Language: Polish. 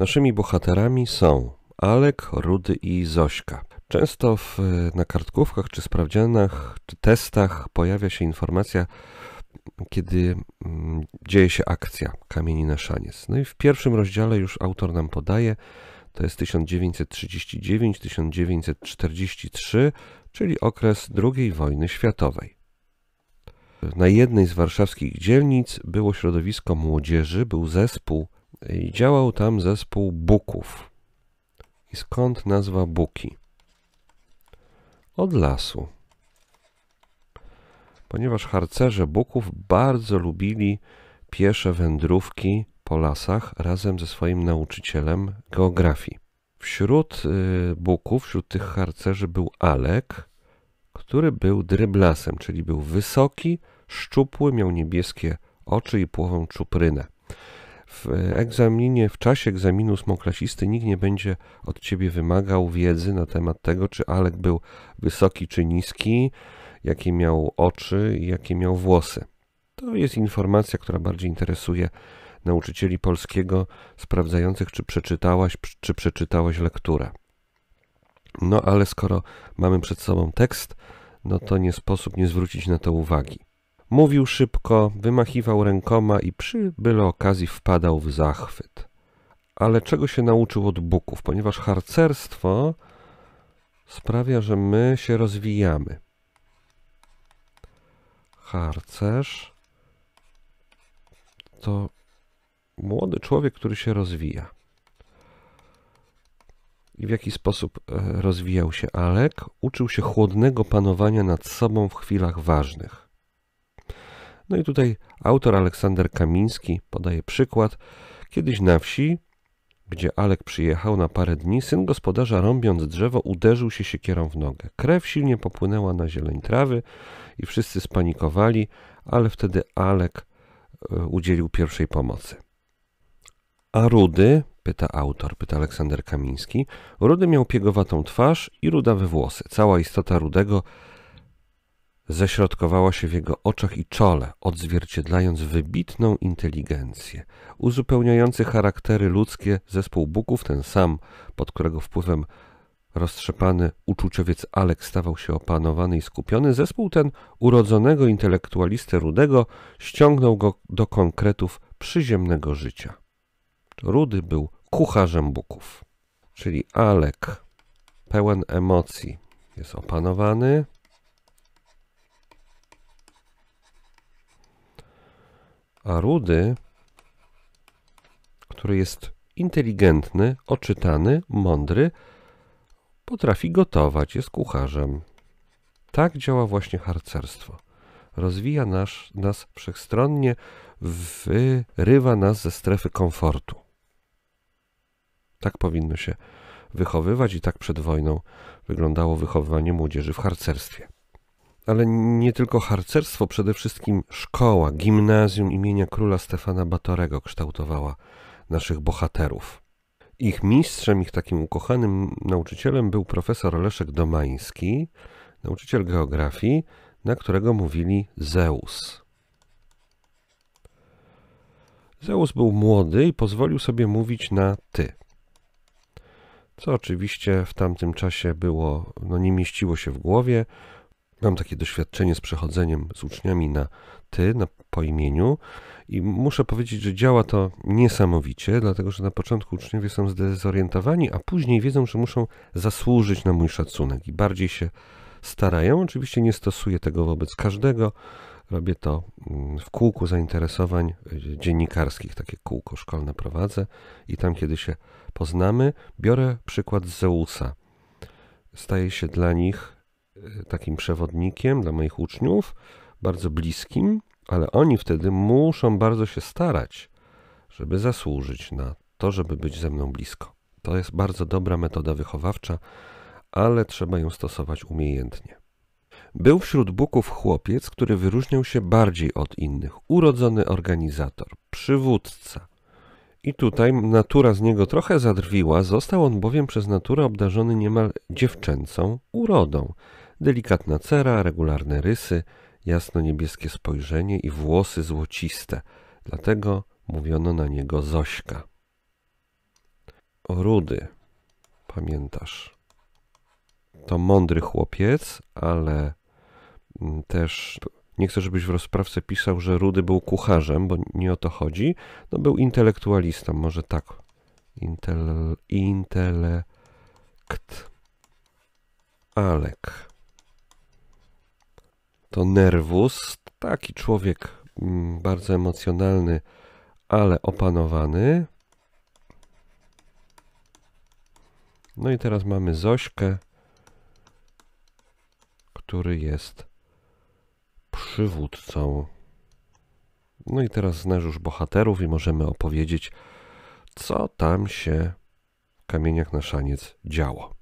Naszymi bohaterami są Alek, Rudy i Zośka. Często w, na kartkówkach, czy sprawdzianach, czy testach pojawia się informacja, kiedy mm, dzieje się akcja Kamieni na Szaniec. No i w pierwszym rozdziale już autor nam podaje, to jest 1939-1943, czyli okres II wojny światowej. Na jednej z warszawskich dzielnic było środowisko młodzieży, był zespół i działał tam zespół Buków. I skąd nazwa Buki? Od lasu. Ponieważ harcerze Buków bardzo lubili piesze wędrówki po lasach razem ze swoim nauczycielem geografii. Wśród y, Buków, wśród tych harcerzy był Alek, który był dryblasem, czyli był wysoki, szczupły, miał niebieskie oczy i płową czuprynę. W egzaminie, w czasie egzaminu smoklasisty nikt nie będzie od ciebie wymagał wiedzy na temat tego, czy Alek był wysoki czy niski, jakie miał oczy i jakie miał włosy. To jest informacja, która bardziej interesuje nauczycieli polskiego sprawdzających, czy przeczytałaś, czy przeczytałeś lekturę. No ale skoro mamy przed sobą tekst, no to nie sposób nie zwrócić na to uwagi. Mówił szybko, wymachiwał rękoma i przy byle okazji wpadał w zachwyt. Ale czego się nauczył od Buków? Ponieważ harcerstwo sprawia, że my się rozwijamy. Harcerz to młody człowiek, który się rozwija. I w jaki sposób e, rozwijał się Alek? Uczył się chłodnego panowania nad sobą w chwilach ważnych. No i tutaj autor Aleksander Kamiński podaje przykład. Kiedyś na wsi, gdzie Alek przyjechał na parę dni, syn gospodarza rąbiąc drzewo uderzył się siekierą w nogę. Krew silnie popłynęła na zieleń trawy i wszyscy spanikowali, ale wtedy Alek e, udzielił pierwszej pomocy. A Rudy, pyta autor, pyta Aleksander Kamiński, Rudy miał piegowatą twarz i rudawe włosy. Cała istota Rudego ześrodkowała się w jego oczach i czole, odzwierciedlając wybitną inteligencję, uzupełniający charaktery ludzkie zespół Buków, ten sam, pod którego wpływem roztrzepany uczuciowiec Alek stawał się opanowany i skupiony, zespół ten urodzonego intelektualistę Rudego ściągnął go do konkretów przyziemnego życia. Rudy był kucharzem Buków, czyli Alek, pełen emocji, jest opanowany, a rudy, który jest inteligentny, oczytany, mądry, potrafi gotować, jest kucharzem. Tak działa właśnie harcerstwo. Rozwija nas, nas wszechstronnie, wyrywa nas ze strefy komfortu. Tak powinno się wychowywać i tak przed wojną wyglądało wychowywanie młodzieży w harcerstwie ale nie tylko harcerstwo, przede wszystkim szkoła, gimnazjum imienia króla Stefana Batorego kształtowała naszych bohaterów. Ich mistrzem, ich takim ukochanym nauczycielem był profesor Leszek Domański, nauczyciel geografii, na którego mówili Zeus. Zeus był młody i pozwolił sobie mówić na ty. Co oczywiście w tamtym czasie było, no nie mieściło się w głowie, mam takie doświadczenie z przechodzeniem z uczniami na ty, na po imieniu i muszę powiedzieć, że działa to niesamowicie, dlatego że na początku uczniowie są zdezorientowani, a później wiedzą, że muszą zasłużyć na mój szacunek i bardziej się starają. Oczywiście nie stosuję tego wobec każdego. Robię to mm, w kółku zainteresowań e, dziennikarskich, takie kółko szkolne prowadzę i tam, kiedy się poznamy, biorę przykład z Zeusa. Staje się dla nich E, takim przewodnikiem dla moich uczniów, bardzo bliskim, ale oni wtedy muszą bardzo się starać, żeby zasłużyć na to, żeby być ze mną blisko. To jest bardzo dobra metoda wychowawcza, ale trzeba ją stosować umiejętnie. Był wśród Buków chłopiec, który wyróżniał się bardziej od innych, urodzony organizator, przywódca. I tutaj natura z niego trochę zadrwiła, został on bowiem przez naturę obdarzony niemal dziewczęcą urodą. Delikatna cera, regularne rysy, jasno-niebieskie spojrzenie i włosy złociste. Dlatego mówiono na niego Zośka. Rudy, pamiętasz. To mądry chłopiec, ale mm, też nie chcę, żebyś w rozprawce pisał, że Rudy był kucharzem, bo nie o to chodzi. No był intelektualistą, może tak. Intel, intelekt. Alek to Nervus, taki człowiek mm, bardzo emocjonalny, ale opanowany. No i teraz mamy Zośkę, który jest przywódcą. No i teraz znasz już bohaterów i możemy opowiedzieć, co tam się w kamieniach na szaniec działo.